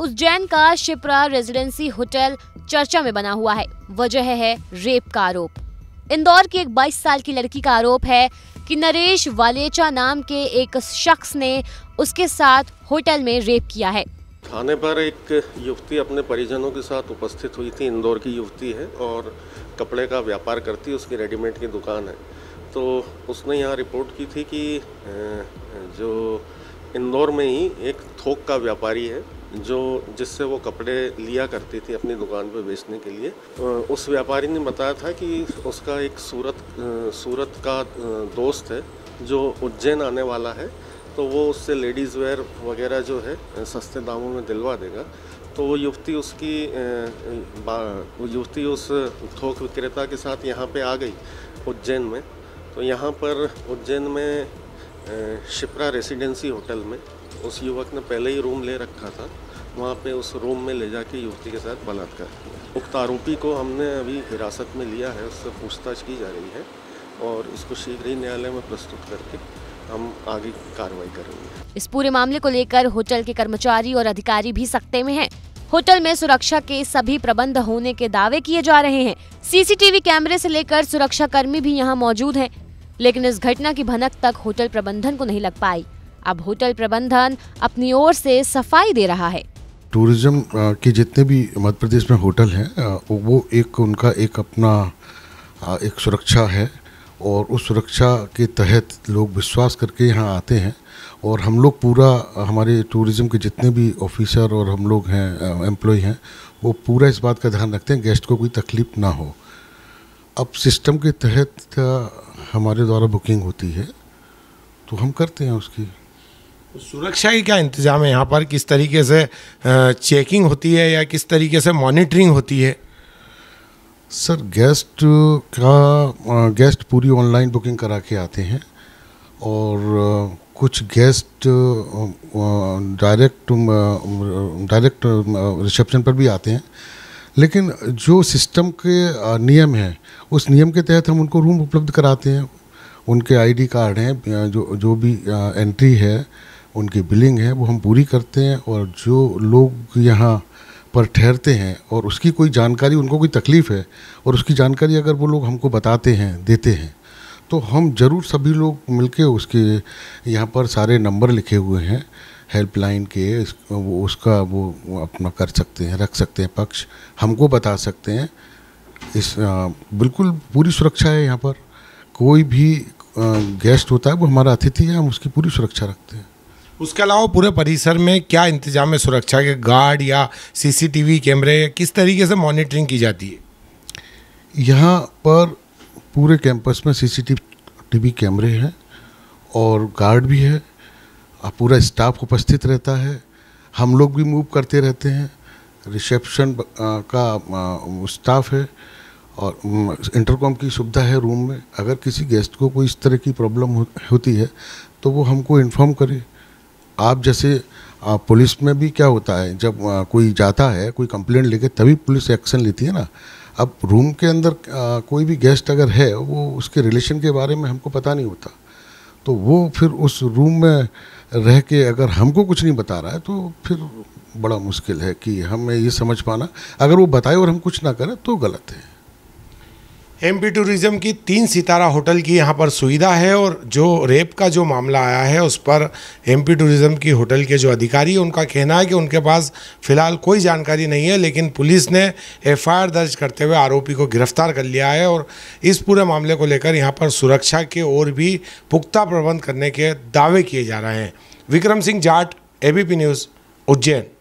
उज्जैन का Shipra residency hotel चर्चा में बना हुआ है वजह है रेप का आरोप इंदौर की एक 22 साल की लड़की का आरोप है कि नरेश वालेचा नाम के एक शख्स ने उसके साथ होटल में रेप किया है थाने पर एक युवती अपने परिजनों के साथ उपस्थित हुई थी इंदौर की युवती है और कपड़े का व्यापार करती है उसकी रेडीमेड की दुकान है तो उसने यहाँ रिपोर्ट की थी कि जो इंदौर में ही एक थोक का व्यापारी है जो जिससे वो कपड़े लिया करती थी अपनी दुकान पर बेचने के लिए उस व्यापारी ने बताया था कि उसका एक सूरत सूरत का दोस्त है जो उज्जैन आने वाला है तो वो उससे लेडीज़ वेयर वगैरह जो है सस्ते दामों में दिलवा देगा तो वो युवती उसकी युवती उस थोक विक्रेता के साथ यहाँ पे आ गई उज्जैन में तो यहाँ पर उज्जैन में शिप्रा रेसिडेंसी होटल में उस युवक ने पहले ही रूम ले रखा था वहाँ पे उस रूम में ले जाके युवती के साथ बलात्कार किया उक्त आरोपी को हमने अभी हिरासत में लिया है उससे पूछताछ की जा रही है और इसको शीघ्र ही न्यायालय में प्रस्तुत करके हम आगे कार्रवाई करेंगे इस पूरे मामले को लेकर होटल के कर्मचारी और अधिकारी भी सख्ते में है होटल में सुरक्षा के सभी प्रबंध होने के दावे किए जा रहे हैं सीसीटीवी कैमरे से लेकर सुरक्षा कर्मी भी यहाँ मौजूद हैं, लेकिन इस घटना की भनक तक होटल प्रबंधन को नहीं लग पाई अब होटल प्रबंधन अपनी ओर से सफाई दे रहा है टूरिज्म के जितने भी मध्य प्रदेश में होटल हैं वो एक उनका एक अपना एक सुरक्षा है और उस सुरक्षा के तहत लोग विश्वास करके यहाँ आते हैं और हम लोग पूरा हमारे टूरिज़्म के जितने भी ऑफिसर और हम लोग हैं एम्प्लॉय हैं वो पूरा इस बात का ध्यान रखते हैं गेस्ट को कोई तकलीफ़ ना हो अब सिस्टम के तहत हमारे द्वारा बुकिंग होती है तो हम करते हैं उसकी तो सुरक्षा ही क्या इंतजाम है यहाँ पर किस तरीके से चेकिंग होती है या किस तरीके से मॉनिटरिंग होती है सर गेस्ट का गेस्ट पूरी ऑनलाइन बुकिंग करा के आते हैं और कुछ गेस्ट डायरेक्ट डायरेक्ट रिसेप्शन पर भी आते हैं लेकिन जो सिस्टम के नियम हैं उस नियम के तहत हम उनको रूम उपलब्ध कराते हैं उनके आईडी कार्ड हैं जो जो भी एंट्री है उनकी बिलिंग है वो हम पूरी करते हैं और जो लोग यहाँ पर ठहरते हैं और उसकी कोई जानकारी उनको कोई तकलीफ़ है और उसकी जानकारी अगर वो लोग हमको बताते हैं देते हैं तो हम ज़रूर सभी लोग मिलके उसके यहाँ पर सारे नंबर लिखे हुए हैं हेल्पलाइन के वो उसका वो अपना कर सकते हैं रख सकते हैं पक्ष हमको बता सकते हैं इस आ, बिल्कुल पूरी सुरक्षा है यहाँ पर कोई भी गेस्ट होता है वो हमारा अतिथि है हम उसकी पूरी सुरक्षा रखते हैं उसके अलावा पूरे परिसर में क्या इंतजाम है सुरक्षा के गार्ड या सीसीटीवी कैमरे किस तरीके से मॉनिटरिंग की जाती है यहाँ पर पूरे कैंपस में सीसीटीवी कैमरे हैं और गार्ड भी है पूरा स्टाफ उपस्थित रहता है हम लोग भी मूव करते रहते हैं रिसेप्शन का स्टाफ है और इंटरकॉम की सुविधा है रूम में अगर किसी गेस्ट को कोई इस तरह की प्रॉब्लम होती है तो वो हमको इन्फॉर्म करे आप जैसे पुलिस में भी क्या होता है जब कोई जाता है कोई कंप्लेंट लेके तभी पुलिस एक्शन लेती है ना अब रूम के अंदर कोई भी गेस्ट अगर है वो उसके रिलेशन के बारे में हमको पता नहीं होता तो वो फिर उस रूम में रह के अगर हमको कुछ नहीं बता रहा है तो फिर बड़ा मुश्किल है कि हमें ये समझ पाना अगर वो बताए और हम कुछ ना करें तो गलत है एम पी टूरिज़्म की तीन सितारा होटल की यहाँ पर सुविधा है और जो रेप का जो मामला आया है उस पर एम पी टूरिज़्म की होटल के जो अधिकारी उनका कहना है कि उनके पास फ़िलहाल कोई जानकारी नहीं है लेकिन पुलिस ने एफआईआर दर्ज करते हुए आरोपी को गिरफ्तार कर लिया है और इस पूरे मामले को लेकर यहाँ पर सुरक्षा के और भी पुख्ता प्रबंध करने के दावे किए जा रहे हैं विक्रम सिंह जाट ए न्यूज़ उज्जैन